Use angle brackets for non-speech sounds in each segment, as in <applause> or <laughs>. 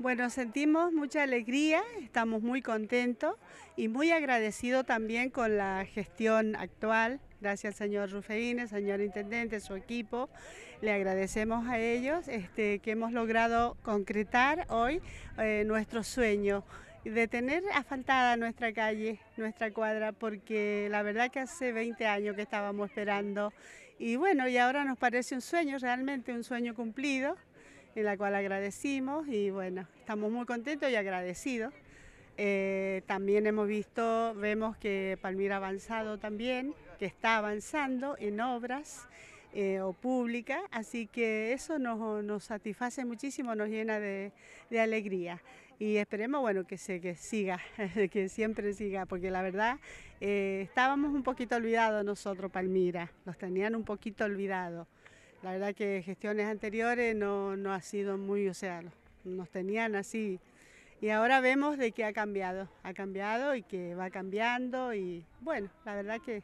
Bueno, sentimos mucha alegría, estamos muy contentos y muy agradecidos también con la gestión actual. Gracias al señor Rufeín, señor intendente, su equipo. Le agradecemos a ellos este, que hemos logrado concretar hoy eh, nuestro sueño de tener asfaltada nuestra calle, nuestra cuadra, porque la verdad que hace 20 años que estábamos esperando. Y bueno, y ahora nos parece un sueño, realmente un sueño cumplido en la cual agradecimos y bueno, estamos muy contentos y agradecidos. Eh, también hemos visto, vemos que Palmira ha avanzado también, que está avanzando en obras eh, o públicas, así que eso nos, satisface muchísimo, nos llena de, alegría y esperemos bueno que se que siga, <laughs> que siempre siga, porque la verdad eh, estábamos un poquito olvidados nosotros, Palmira, los tenían un poquito olvidados. La verdad que gestiones anteriores no, no ha sido muy, o sea, nos tenían así. Y ahora vemos de que ha cambiado, ha cambiado y que va cambiando y bueno, la verdad que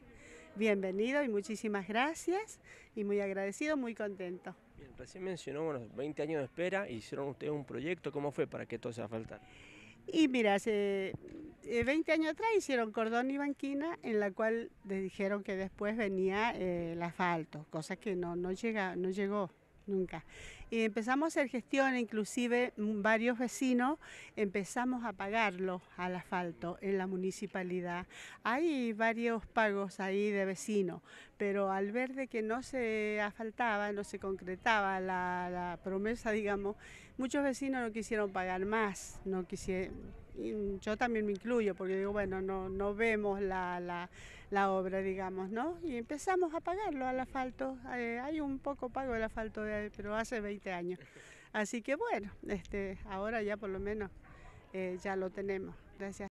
bienvenido y muchísimas gracias y muy agradecido, muy contento. Bien, recién mencionó, bueno, 20 años de espera, hicieron ustedes un proyecto, ¿cómo fue para que todo se faltar? Y mira, se, eh, veinte 20 años atrás hicieron cordón y banquina en la cual le dijeron que después venía eh, el asfalto, cosa que no, llega, no llegó nunca. Y empezamos a hacer gestión, inclusive mm, varios vecinos empezamos a pagarlo al asfalto en la municipalidad. Hay varios pagos ahí de vecinos, pero al ver de que no se asfaltaba, no se concretaba la, la promesa, digamos, muchos vecinos no quisieron pagar más, no quisieron yo también me incluyo, porque digo, bueno, no, no vemos la, la, obra, digamos, ¿no? Y empezamos a pagarlo al asfalto. Eh, hay un poco pago del asfalto, de, pero hace 20 años. Así que bueno, este, ahora ya por lo menos eh, ya lo tenemos. Gracias.